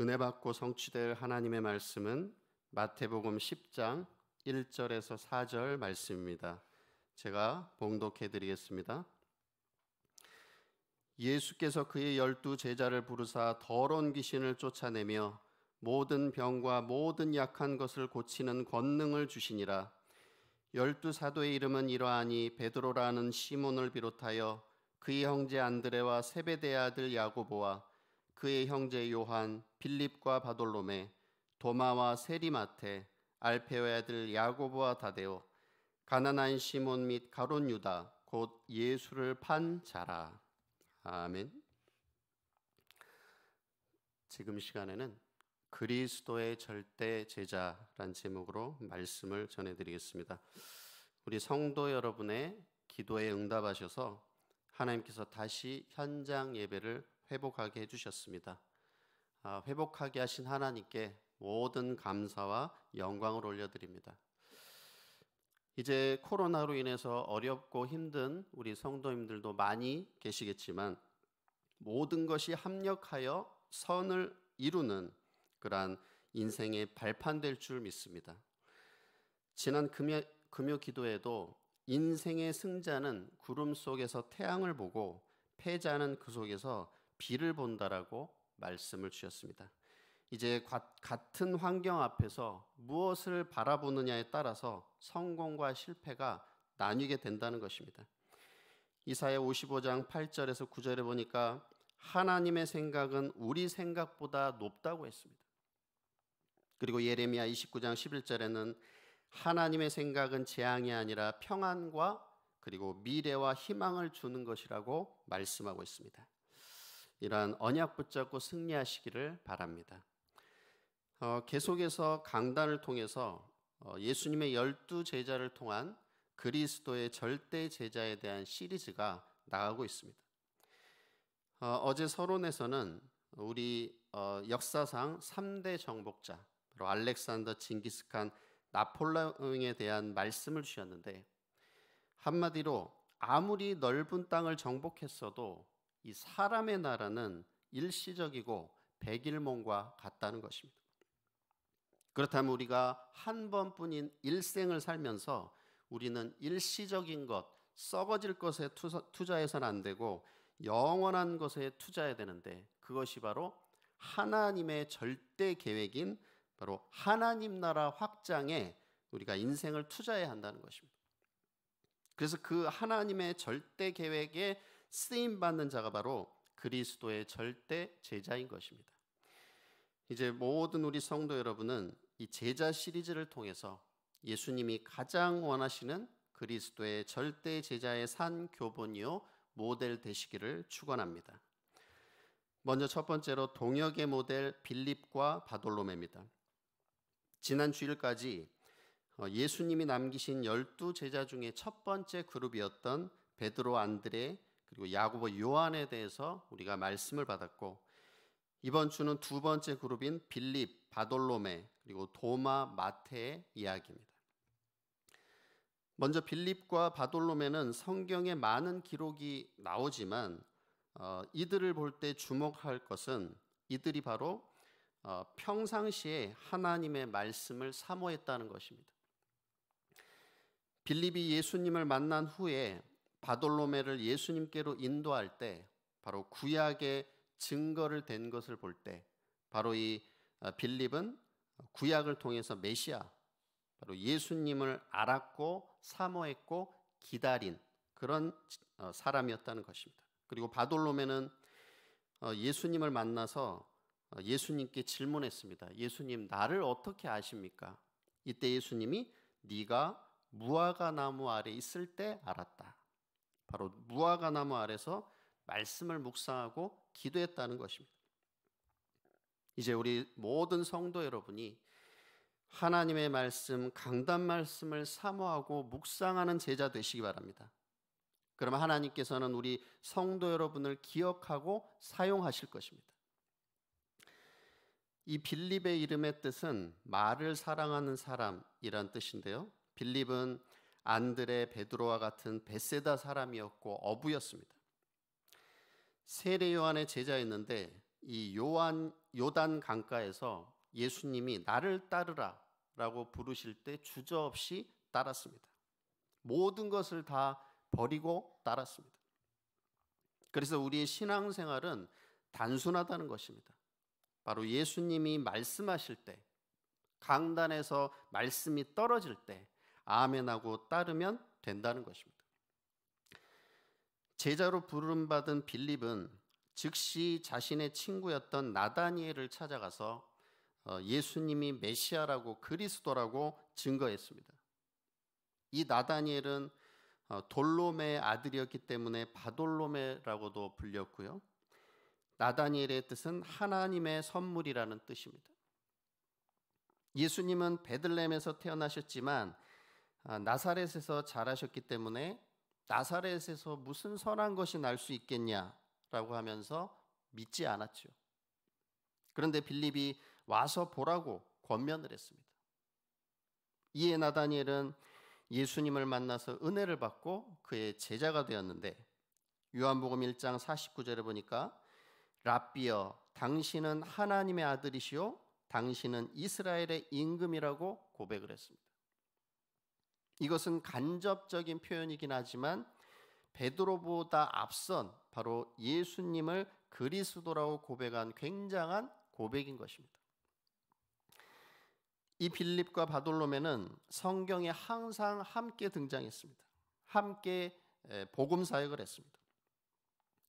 은혜 받고 성취될 하나님의 말씀은 마태복음 10장 1절에서 4절 말씀입니다. 제가 봉독해 드리겠습니다. 예수께서 그의 열두 제자를 부르사 더러운 귀신을 쫓아내며 모든 병과 모든 약한 것을 고치는 권능을 주시니라. 열두 사도의 이름은 이러하니 베드로라는 시몬을 비롯하여 그의 형제 안드레와 세베대 아들 야고보와 그의 형제 요한, 필립과 바돌로메, 도마와 세리마테, 알페오의 아들 야고보와 다데오, 가난한 시몬 및 가론 유다 곧 예수를 판 자라. 아멘. 지금 시간에는 그리스도의 절대 제자란 제목으로 말씀을 전해드리겠습니다. 우리 성도 여러분의 기도에 응답하셔서 하나님께서 다시 현장 예배를 회복하게 해주셨습니다. 아, 회복하게 하신 하나님께 모든 감사와 영광을 올려드립니다. 이제 코로나로 인해서 어렵고 힘든 우리 성도님들도 많이 계시겠지만 모든 것이 합력하여 선을 이루는 그러한 인생의 발판될 줄 믿습니다. 지난 금요, 금요 기도에도 인생의 승자는 구름 속에서 태양을 보고 패자는 그 속에서 비를 본다라고 말씀을 주셨습니다. 이제 같은 환경 앞에서 무엇을 바라보느냐에 따라서 성공과 실패가 나뉘게 된다는 것입니다. 이사야 55장 8절에서 9절에 보니까 하나님의 생각은 우리 생각보다 높다고 했습니다. 그리고 예레미야 29장 11절에는 하나님의 생각은 재앙이 아니라 평안과 그리고 미래와 희망을 주는 것이라고 말씀하고 있습니다. 이러한 언약 붙잡고 승리하시기를 바랍니다. 어, 계속해서 강단을 통해서 어, 예수님의 열두 제자를 통한 그리스도의 절대 제자에 대한 시리즈가 나가고 있습니다. 어, 제 서론에서는 우리 어, 역사상 3대 정복자 바로 알렉산더, 징기스칸, 나폴레옹에 대한 말씀을 주셨는데 한마디로 아무리 넓은 땅을 정복했어도 이 사람의 나라는 일시적이고 백일몽과 같다는 것입니다. 그렇다면 우리가 한 번뿐인 일생을 살면서 우리는 일시적인 것, 썩어질 것에 투자해서는 안 되고 영원한 것에 투자해야 되는데 그것이 바로 하나님의 절대 계획인 바로 하나님 나라 확장에 우리가 인생을 투자해야 한다는 것입니다. 그래서 그 하나님의 절대 계획에 쓰임 받는 자가 바로 그리스도의 절대 제자인 것입니다. 이제 모든 우리 성도 여러분은 이 제자 시리즈를 통해서 예수님이 가장 원하시는 그리스도의 절대 제자의 산 교본이요 모델 되시기를 축원합니다. 먼저 첫 번째로 동역의 모델 빌립과 바돌로메입니다. 지난 주일까지 어, 예수님이 남기신 열두 제자 중에 첫 번째 그룹이었던 베드로 안드레 그리고 야고보 요한에 대해서 우리가 말씀을 받았고 이번 주는 두 번째 그룹인 빌립, 바돌로메 그리고 도마, 마테의 이야기입니다. 먼저 빌립과 바돌로메는 성경에 많은 기록이 나오지만 어, 이들을 볼 때 주목할 것은 이들이 바로 어, 평상시에 하나님의 말씀을 사모했다는 것입니다. 빌립이 예수님을 만난 후에 바돌로메를 예수님께로 인도할 때 바로 구약의 증거를 댄 것을 볼 때 바로 이 어, 빌립은 구약을 통해서 메시아 바로 예수님을 알았고 사모했고 기다린 그런 어, 사람이었다는 것입니다. 그리고 바돌로메는 어, 예수님을 만나서 예수님께 질문했습니다. 예수님 나를 어떻게 아십니까? 이때 예수님이 네가 무화과 나무 아래 있을 때 알았다. 바로 무화과 나무 아래서 말씀을 묵상하고 기도했다는 것입니다. 이제 우리 모든 성도 여러분이 하나님의 말씀, 강단 말씀을 사모하고 묵상하는 제자 되시기 바랍니다. 그러면 하나님께서는 우리 성도 여러분을 기억하고 사용하실 것입니다. 이 빌립의 이름의 뜻은 말을 사랑하는 사람이란 뜻인데요. 빌립은 안드레 베드로와 같은 베세다 사람이었고 어부였습니다. 세례 요한의 제자였는데 이 요한 요단 강가에서 예수님이 나를 따르라라고 부르실 때 주저없이 따랐습니다. 모든 것을 다 버리고 따랐습니다. 그래서 우리의 신앙생활은 단순하다는 것입니다. 바로 예수님이 말씀하실 때, 강단에서 말씀이 떨어질 때, 아멘하고 따르면 된다는 것입니다. 제자로 부름받은 빌립은 즉시 자신의 친구였던 나다니엘을 찾아가서 어, 예수님이 메시아라고 그리스도라고 증거했습니다. 이 나다니엘은 어, 돌로메의 아들이었기 때문에 바돌로메라고도 불렸고요. 나다니엘의 뜻은 하나님의 선물이라는 뜻입니다. 예수님은 베들렘에서 태어나셨지만 아, 나사렛에서 자라셨기 때문에 나사렛에서 무슨 선한 것이 날 수 있겠냐라고 하면서 믿지 않았죠. 그런데 빌립이 와서 보라고 권면을 했습니다. 이에 나다니엘은 예수님을 만나서 은혜를 받고 그의 제자가 되었는데 요한복음 1장 49절에 보니까 라비여 당신은 하나님의 아들이시오 당신은 이스라엘의 임금이라고 고백을 했습니다. 이것은 간접적인 표현이긴 하지만 베드로보다 앞선 바로 예수님을 그리스도라고 고백한 굉장한 고백인 것입니다. 이 빌립과 바돌로매는 성경에 항상 함께 등장했습니다. 함께 복음 사역을 했습니다.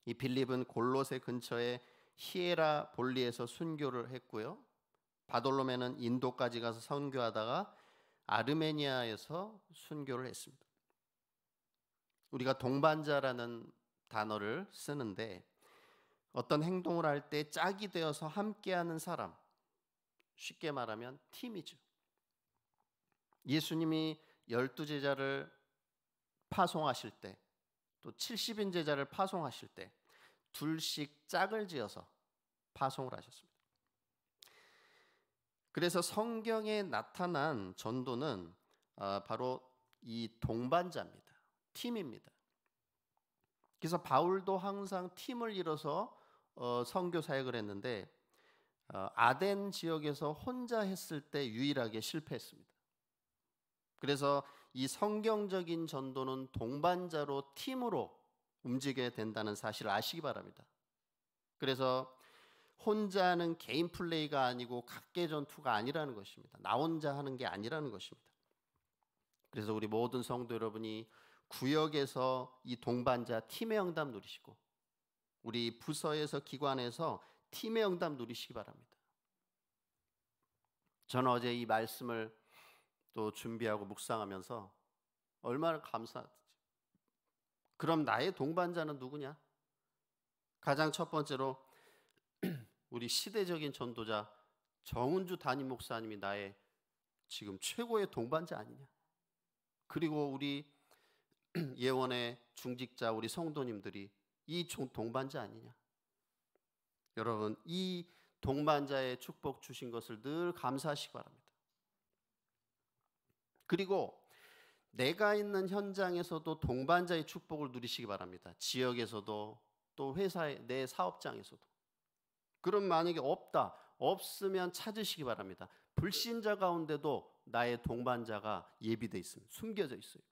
이 빌립은 골로새 근처의 히에라 볼리에서 순교를 했고요. 바돌로매는 인도까지 가서 선교하다가 아르메니아에서 순교를 했습니다. 우리가 동반자라는 단어를 쓰는데 어떤 행동을 할 때 짝이 되어서 함께하는 사람, 쉽게 말하면 팀이죠. 예수님이 열두 제자를 파송하실 때, 또 70인 제자를 파송하실 때, 둘씩 짝을 지어서 파송을 하셨습니다. 그래서 성경에 나타난 전도는 어, 바로 이 동반자입니다. 팀입니다. 그래서 바울도 항상 팀을 이뤄서 어, 선교 사역을 했는데 어, 아덴 지역에서 혼자 했을 때 유일하게 실패했습니다. 그래서 이 성경적인 전도는 동반자로 팀으로 움직여야 된다는 사실을 아시기 바랍니다. 그래서 혼자 하는 개인 플레이가 아니고 각계 전투가 아니라는 것입니다. 나 혼자 하는 게 아니라는 것입니다. 그래서 우리 모든 성도 여러분이 구역에서 이 동반자 팀의 응답 누리시고 우리 부서에서 기관에서 팀의 응답 누리시기 바랍니다. 저는 어제 이 말씀을 또 준비하고 묵상하면서 얼마나 감사하지. 그럼 나의 동반자는 누구냐? 가장 첫 번째로 우리 시대적인 전도자 정은주 담임 목사님이 나의 지금 최고의 동반자 아니냐. 그리고 우리 예원의 중직자 우리 성도님들이 이 동반자 아니냐. 여러분 이 동반자의 축복 주신 것을 늘 감사하시기 바랍니다. 그리고 내가 있는 현장에서도 동반자의 축복을 누리시기 바랍니다. 지역에서도 또 회사의 내 사업장에서도 그럼 만약에 없다, 없으면 찾으시기 바랍니다. 불신자 가운데도 나의 동반자가 예비돼 있습니다. 숨겨져 있어요.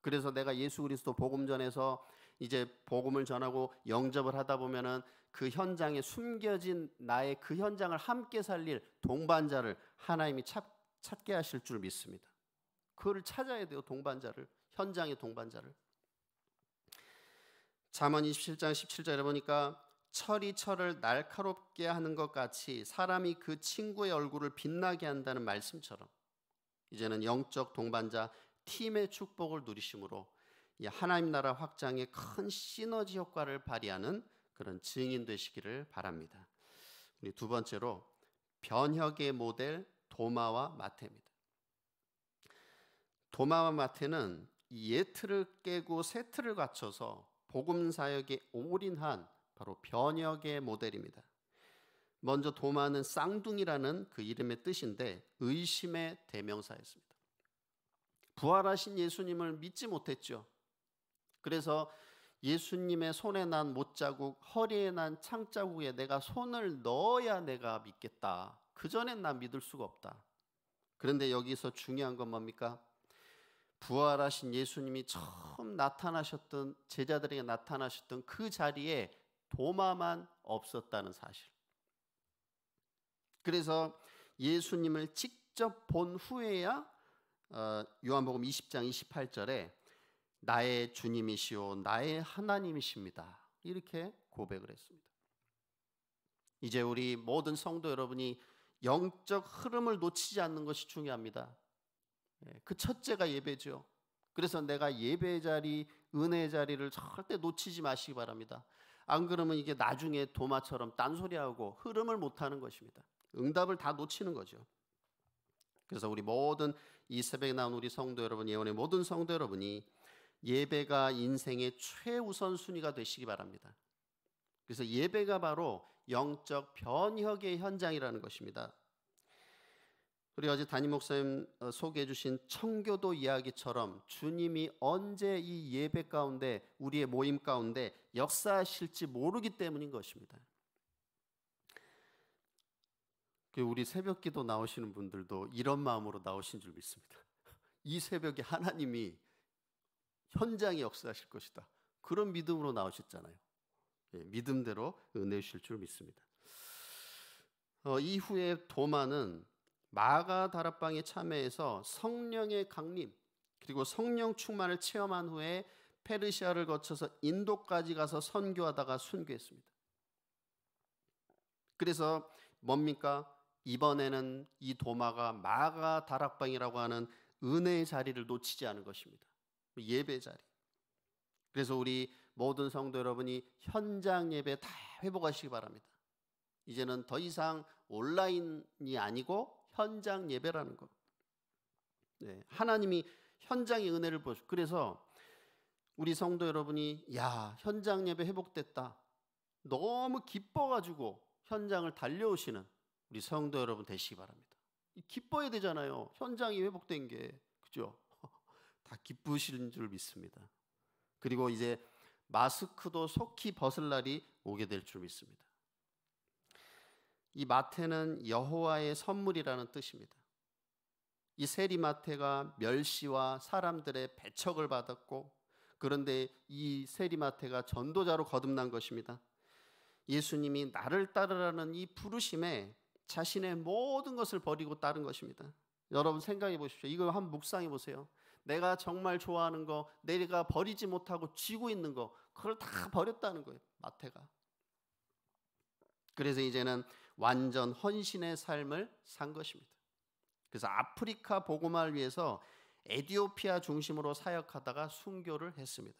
그래서 내가 예수 그리스도 복음 전에서 이제 복음을 전하고 영접을 하다 보면은 그 현장에 숨겨진 나의 그 현장을 함께 살릴 동반자를 하나님이 찾, 찾게 하실 줄 믿습니다. 그를 찾아야 돼요. 동반자를 현장의 동반자를. 잠언 27장 17절에 보니까 철이 철을 날카롭게 하는 것 같이 사람이 그 친구의 얼굴을 빛나게 한다는 말씀처럼 이제는 영적 동반자 팀의 축복을 누리심으로 하나님 나라 확장에 큰 시너지 효과를 발휘하는 그런 증인 되시기를 바랍니다. 우리 두 번째로 변혁의 모델 도마와 마태입니다. 도마와 마태는 예틀을 깨고 세틀을 갖춰서 복음 사역에 올인한 바로 변혁의 모델입니다. 먼저 도마는 쌍둥이라는 그 이름의 뜻인데 의심의 대명사였습니다. 부활하신 예수님을 믿지 못했죠. 그래서 예수님의 손에 난 못자국, 허리에 난 창자국에 내가 손을 넣어야 내가 믿겠다. 그전엔 나 믿을 수가 없다. 그런데 여기서 중요한 건 뭡니까? 부활하신 예수님이 처음 나타나셨던 제자들에게 나타나셨던 그 자리에 도마만 없었다는 사실. 그래서 예수님을 직접 본 후에야 어, 요한복음 20장 28절에 나의 주님이시오 나의 하나님이십니다. 이렇게 고백을 했습니다. 이제 우리 모든 성도 여러분이 영적 흐름을 놓치지 않는 것이 중요합니다. 예, 그 첫째가 예배죠. 그래서 내가 예배 자리, 은혜 자리를 절대 놓치지 마시기 바랍니다. 안 그러면 이게 나중에 도마처럼 딴소리하고 흐름을 못하는 것입니다. 응답을 다 놓치는 거죠. 그래서 우리 모든 이 새벽에 나온 우리 성도 여러분, 예원의 모든 성도 여러분이 예배가 인생의 최우선 순위가 되시기 바랍니다. 그래서 예배가 바로 영적 변혁의 현장이라는 것입니다. 우리 어제 담임 목사님 어, 소개해 주신 청교도 이야기처럼 주님이 언제 이 예배 가운데 우리의 모임 가운데 역사하실지 모르기 때문인 것입니다. 그 우리 새벽 기도 나오시는 분들도 이런 마음으로 나오신 줄 믿습니다. 이 새벽에 하나님이 현장에 역사하실 것이다. 그런 믿음으로 나오셨잖아요. 예, 믿음대로 은혜 주실 줄 믿습니다. 어, 이후에 도마는 마가 다락방에 참여해서 성령의 강림 그리고 성령 충만을 체험한 후에 페르시아를 거쳐서 인도까지 가서 선교하다가 순교했습니다. 그래서 뭡니까? 이번에는 이 도마가 마가 다락방이라고 하는 은혜의 자리를 놓치지 않은 것입니다. 예배 자리. 그래서 우리 모든 성도 여러분이 현장 예배 다 회복하시기 바랍니다. 이제는 더 이상 온라인이 아니고 현장 예배라는 것. 네, 하나님이 현장의 은혜를 보시. 그래서 우리 성도 여러분이 야 현장 예배 회복됐다. 너무 기뻐가지고 현장을 달려오시는 우리 성도 여러분 되시기 바랍니다. 기뻐야 되잖아요. 현장이 회복된 게 그죠? 다기쁘신줄 믿습니다. 그리고 이제 마스크도 속히 벗을 날이 오게 될 줄 믿습니다. 이 마태는 여호와의 선물이라는 뜻입니다. 이 세리마태가 멸시와 사람들의 배척을 받았고 그런데 이 세리마태가 전도자로 거듭난 것입니다. 예수님이 나를 따르라는 이 부르심에 자신의 모든 것을 버리고 따른 것입니다. 여러분 생각해 보십시오. 이거 한 묵상해 보세요. 내가 정말 좋아하는 거, 내가 버리지 못하고 쥐고 있는 거, 그걸 다 버렸다는 거예요. 마태가. 그래서 이제는 완전 헌신의 삶을 산 것입니다. 그래서 아프리카 보고마를 위해서 에디오피아 중심으로 사역하다가 순교를 했습니다.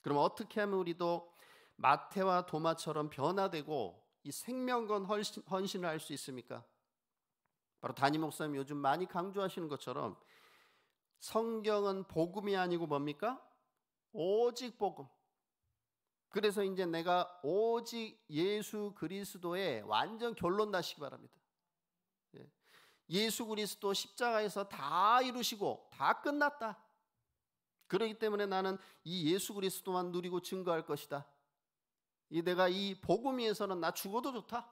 그럼 어떻게 하면 우리도 마태와 도마처럼 변화되고 이 생명건 헌신, 헌신을 할 수 있습니까? 바로 다니 목사님 요즘 많이 강조하시는 것처럼 성경은 복음이 아니고 뭡니까? 오직 복음. 그래서 이제 내가 오직 예수 그리스도의 완전 결론 나시기 바랍니다. 예. 예수 그리스도 십자가에서 다 이루시고 다 끝났다. 그러기 때문에 나는 이 예수 그리스도만 누리고 증거할 것이다. 이 내가 이 복음 위에서는 나 죽어도 좋다.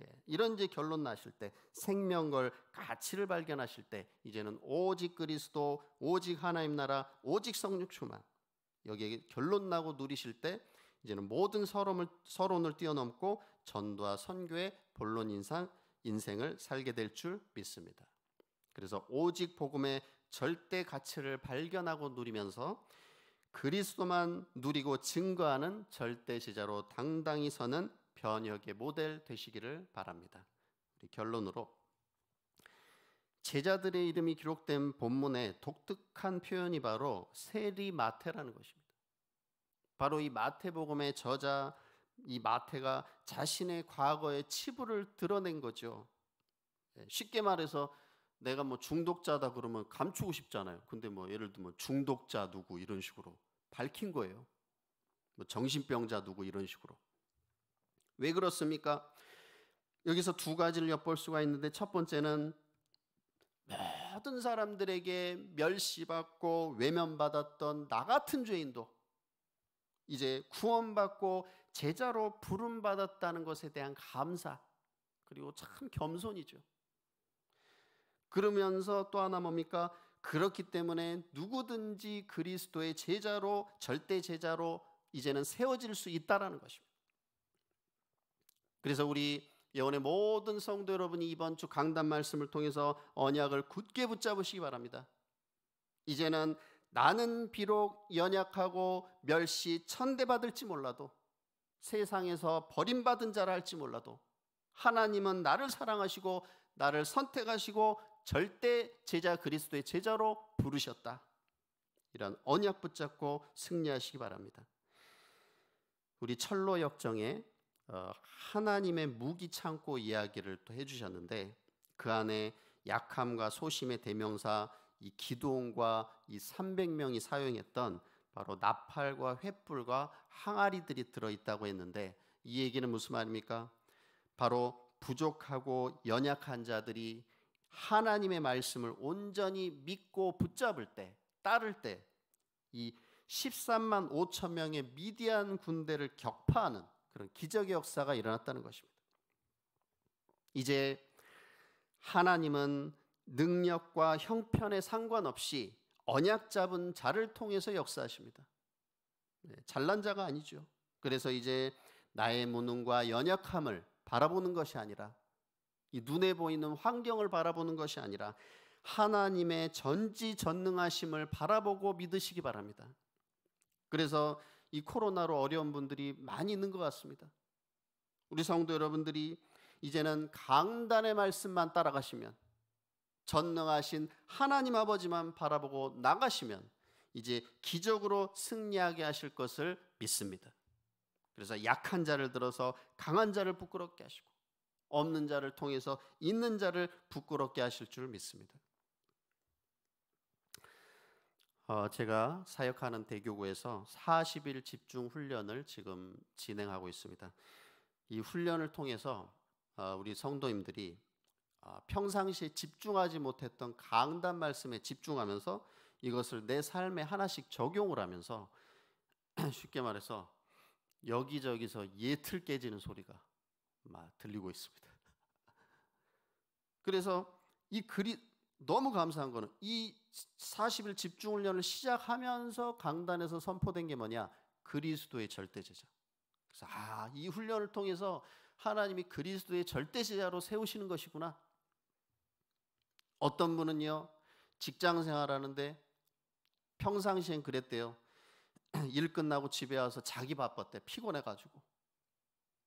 예. 이런 이제 결론 나실 때 생명걸 가치를 발견하실 때 이제는 오직 그리스도 오직 하나님 나라 오직 성육추만 여기에 결론 나고 누리실 때 이제는 모든 서론을, 서론을 뛰어넘고 전도와 선교의 본론 인상 인생을 살게 될 줄 믿습니다. 그래서 오직 복음의 절대 가치를 발견하고 누리면서 그리스도만 누리고 증거하는 절대 제자로 당당히 서는 변혁의 모델 되시기를 바랍니다. 우리 결론으로 제자들의 이름이 기록된 본문의 독특한 표현이 바로 세리마테라는 것입니다. 바로 이 마태복음의 저자 이 마태가 자신의 과거의 치부를 드러낸 거죠. 예, 쉽게 말해서 내가 뭐 중독자다 그러면 감추고 싶잖아요. 근데 뭐 예를 들면 중독자 누구 이런 식으로 밝힌 거예요. 뭐 정신병자 누구 이런 식으로. 왜 그렇습니까? 여기서 두 가지를 엿볼 수가 있는데 첫 번째는 모든 사람들에게 멸시받고 외면받았던 나 같은 죄인도 이제 구원받고 제자로 부름받았다는 것에 대한 감사 그리고 참 겸손이죠. 그러면서 또 하나 뭡니까? 그렇기 때문에 누구든지 그리스도의 제자로 절대 제자로 이제는 세워질 수 있다라는 것입니다. 그래서 우리 예원의 모든 성도 여러분이 이번 주 강단 말씀을 통해서 언약을 굳게 붙잡으시기 바랍니다. 이제는 나는 비록 연약하고 멸시 천대받을지 몰라도 세상에서 버림받은 자라 할지 몰라도 하나님은 나를 사랑하시고 나를 선택하시고 절대 제자 그리스도의 제자로 부르셨다. 이런 언약 붙잡고 승리하시기 바랍니다. 우리 철로 역정에 어, 하나님의 무기 창고 이야기를 또 해주셨는데 그 안에 약함과 소심의 대명사 이 기도원과 이 300명이 사용했던 바로 나팔과 횃불과 항아리들이 들어있다고 했는데 이 얘기는 무슨 말입니까? 바로 부족하고 연약한 자들이 하나님의 말씀을 온전히 믿고 붙잡을 때 따를 때이 13만 5천 명의 미디안 군대를 격파하는 그런 기적의 역사가 일어났다는 것입니다. 이제 하나님은 능력과 형편에 상관없이 언약 잡은 자를 통해서 역사하십니다. 네, 잘난 자가 아니죠. 그래서 이제 나의 무능과 연약함을 바라보는 것이 아니라 이 눈에 보이는 환경을 바라보는 것이 아니라 하나님의 전지전능하심을 바라보고 믿으시기 바랍니다. 그래서 이 코로나로 어려운 분들이 많이 있는 것 같습니다. 우리 성도 여러분들이 이제는 강단의 말씀만 따라가시면 전능하신 하나님 아버지만 바라보고 나가시면 이제 기적으로 승리하게 하실 것을 믿습니다. 그래서 약한 자를 들어서 강한 자를 부끄럽게 하시고 없는 자를 통해서 있는 자를 부끄럽게 하실 줄 믿습니다. 어, 제가 사역하는 대교구에서 40일 집중 훈련을 지금 진행하고 있습니다. 이 훈련을 통해서 어, 우리 성도님들이 어, 평상시에 집중하지 못했던 강단 말씀에 집중하면서 이것을 내 삶에 하나씩 적용을 하면서 쉽게 말해서 여기저기서 예틀 깨지는 소리가 막 들리고 있습니다. 그래서 이 그리 너무 감사한 거는 이 40일 집중훈련을 시작하면서 강단에서 선포된 게 뭐냐? 그리스도의 절대제자. 그래서 아, 이 훈련을 통해서 하나님이 그리스도의 절대제자로 세우시는 것이구나. 어떤 분은요, 직장 생활하는데 평상시엔 그랬대요. 일 끝나고 집에 와서 자기 바빴대. 피곤해가지고.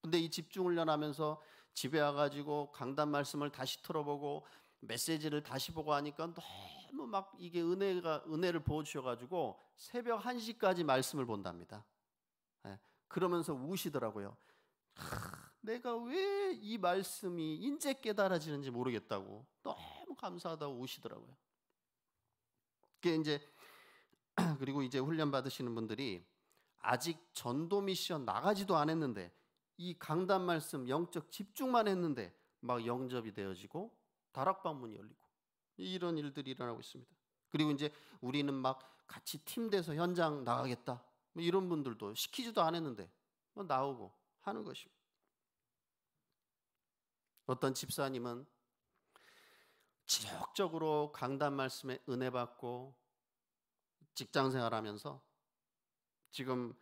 근데 이 집중훈련 하면서 집에 와가지고 강단 말씀을 다시 틀어보고 메시지를 다시 보고 하니까 너무 막 이게 은혜가 은혜를 보여 주셔 가지고 새벽 1시까지 말씀을 본답니다. 예, 그러면서 우시더라고요. 하, 내가 왜 이 말씀이 인제 깨달아지는지 모르겠다고 너무 감사하다고 우시더라고요. 그게 이제 그리고 이제 훈련 받으시는 분들이 아직 전도 미션 나가지도 안했는데이 강단 말씀 영적 집중만 했는데 막 영접이 되어지고 다락방 문이 열리고 이런 일들이 일어나고 있습니다. 그리고 이제 우리는 막 같이 팀 돼서 현장 나가겠다 뭐 이런 분들도 시키지도 않았는데 뭐 나오고 하는 것입니다. 어떤 집사님은 지속적으로 강단 말씀에 은혜 받고 직장 생활하면서 지금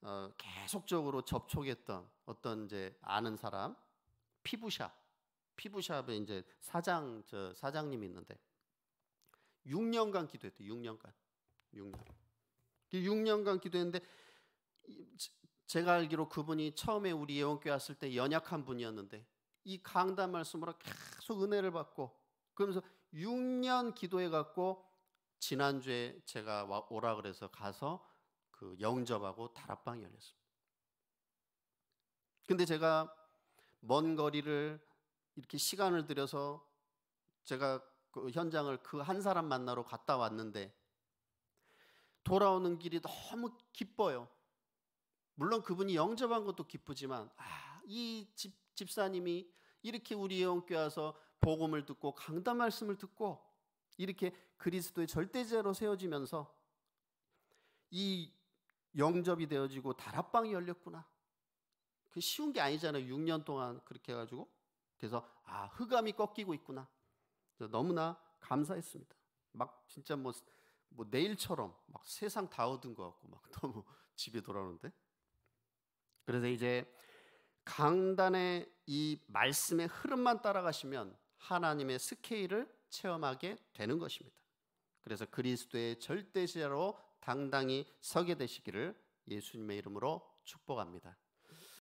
어, 계속적으로 접촉했던 어떤 이제 아는 사람 피부샵 피부샵에 이제 사장 저 사장님이 있는데 6년간 기도했대요. 6년간. 6년. 6년간 그 기도했는데 제가 알기로 그분이 처음에 우리 예원교회 왔을 때 연약한 분이었는데 이 강단 말씀으로 계속 은혜를 받고 그러면서 6년 기도해 갖고 지난주에 제가 오라 그래서 가서 그 영접하고 다락방 열렸습니다. 근데 제가 먼 거리를 이렇게 시간을 들여서 제가 그 현장을 그 한 사람 만나러 갔다 왔는데 돌아오는 길이 너무 기뻐요. 물론 그분이 영접한 것도 기쁘지만 아, 이 집, 집사님이 이렇게 우리 예원교회 와서 복음을 듣고 강단 말씀을 듣고 이렇게 그리스도의 절대제로 세워지면서 이 영접이 되어지고 다락방이 열렸구나. 그 쉬운 게 아니잖아요. 6년 동안 그렇게 해가지고 그래서 아 흑암이 꺾이고 있구나. 너무나 감사했습니다. 막 진짜 뭐, 뭐 내일처럼 막 세상 다 얻은 것 같고 막 너무 집에 돌아오는데. 그래서 이제 강단의 이 말씀의 흐름만 따라가시면 하나님의 스케일을 체험하게 되는 것입니다. 그래서 그리스도의 절대시자로 당당히 서게 되시기를 예수님의 이름으로 축복합니다.